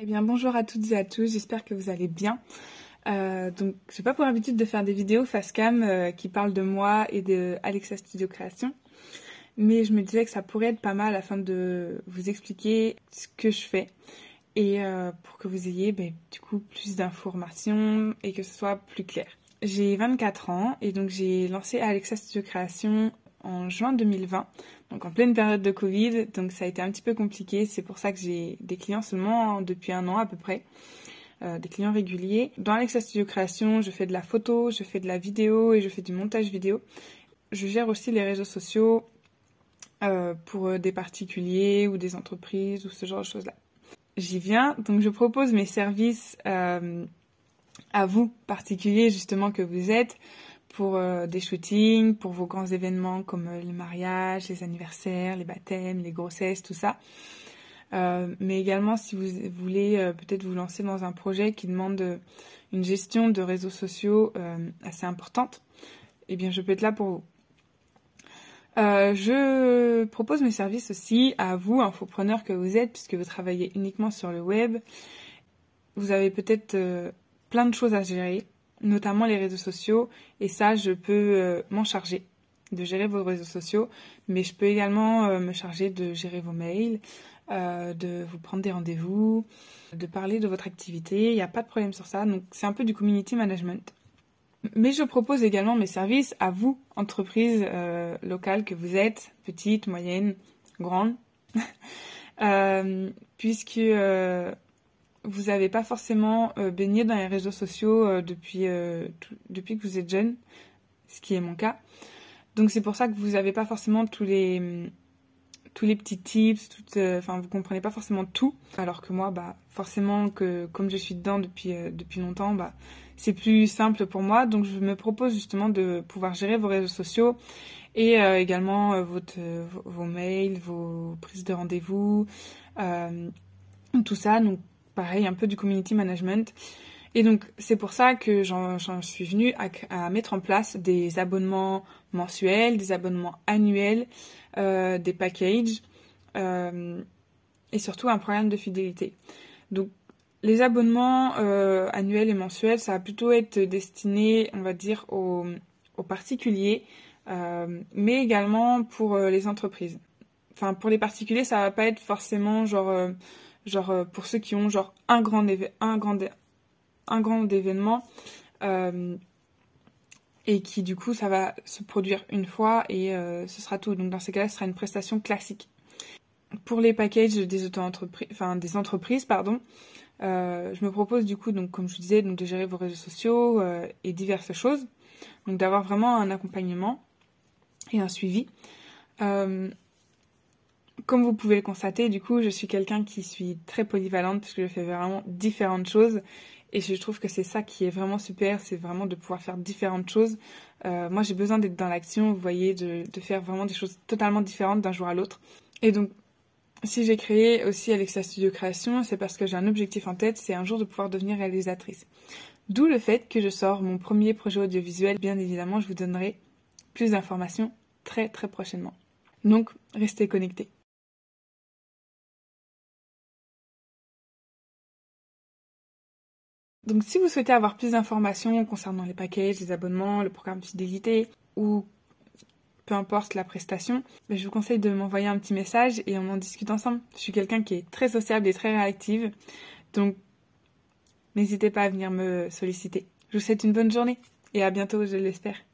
Eh bien, bonjour à toutes et à tous, j'espère que vous allez bien. Euh, donc, j'ai pas pour habitude de faire des vidéos face cam euh, qui parlent de moi et de Alexa Studio Création, mais je me disais que ça pourrait être pas mal afin de vous expliquer ce que je fais et euh, pour que vous ayez ben, du coup plus d'informations et que ce soit plus clair. J'ai 24 ans et donc j'ai lancé Alexa Studio Création en juin 2020, donc en pleine période de Covid. Donc ça a été un petit peu compliqué. C'est pour ça que j'ai des clients seulement depuis un an à peu près. Euh, des clients réguliers. Dans Alexa Studio Création, je fais de la photo, je fais de la vidéo et je fais du montage vidéo. Je gère aussi les réseaux sociaux euh, pour euh, des particuliers ou des entreprises ou ce genre de choses-là. J'y viens, donc je propose mes services à vous, particuliers justement que vous êtes, pour euh, des shootings, pour vos grands événements comme euh, les mariages, les anniversaires, les baptêmes, les grossesses, tout ça. Euh, mais également si vous voulez peut-être vous lancer dans un projet qui demande une gestion de réseaux sociaux assez importante, eh bien je peux être là pour vous. je propose mes services aussi à vous, infopreneurs que vous êtes, puisque vous travaillez uniquement sur le web. Vous avez peut-être plein de choses à gérer, notamment les réseaux sociaux, et ça, je peux euh, m'en charger de gérer vos réseaux sociaux, mais je peux également euh, me charger de gérer vos mails, euh, de vous prendre des rendez-vous, de parler de votre activité. Il n'y a pas de problème sur ça. Donc c'est un peu du community management. Mais je propose également mes services à vous, entreprise locale que vous êtes, petite, moyenne, grande, puisque vous n'avez pas forcément euh, baigné dans les réseaux sociaux euh, depuis, euh, depuis que vous êtes jeune, ce qui est mon cas. Donc c'est pour ça que vous n'avez pas forcément tous les, mm, tous les petits tips, vous enfin vous comprenez pas forcément tout. Alors que moi, bah, forcément que comme je suis dedans depuis, depuis longtemps, bah, c'est plus simple pour moi. Donc je me propose justement de pouvoir gérer vos réseaux sociaux et également votre, vos mails, vos prises de rendez-vous, tout ça. Donc pareil, un peu du community management. Et donc, c'est pour ça que j'en suis venue à, mettre en place des abonnements mensuels, des abonnements annuels, euh, des packages euh, et surtout un programme de fidélité. Donc, les abonnements euh, annuels et mensuels, ça va plutôt être destiné, on va dire, aux, aux particuliers, mais également pour les entreprises. Enfin, pour les particuliers, ça va pas être forcément genre Genre, euh, pour ceux qui ont genre un grand, un grand, un grand événement euh, et qui, du coup, ça va se produire une fois et euh, ce sera tout. Donc, dans ces cas-là, ce sera une prestation classique. Pour les packages des entreprises enfin, des entreprises, pardon, je me propose, du coup, donc, comme je vous disais, de gérer vos réseaux sociaux et diverses choses. Donc, d'avoir vraiment un accompagnement et un suivi comme vous pouvez le constater, du coup, je suis quelqu'un qui suis très polyvalente parce que je fais vraiment différentes choses. Et je trouve que c'est ça qui est vraiment super, c'est vraiment de pouvoir faire différentes choses. Euh, moi, j'ai besoin d'être dans l'action, vous voyez, de, de, faire vraiment des choses totalement différentes d'un jour à l'autre. Et donc, si j'ai créé aussi Alexa Studio Création, c'est parce que j'ai un objectif en tête, c'est un jour de pouvoir devenir réalisatrice. D'où le fait que je sors mon premier projet audiovisuel. Bien évidemment, je vous donnerai plus d'informations très très prochainement. Donc, restez connectés. Donc si vous souhaitez avoir plus d'informations concernant les packages, les abonnements, le programme fidélité ou peu importe la prestation, ben, je vous conseille de m'envoyer un petit message et on en discute ensemble. Je suis quelqu'un qui est très sociable et très réactive, donc n'hésitez pas à venir me solliciter. Je vous souhaite une bonne journée et à bientôt, je l'espère.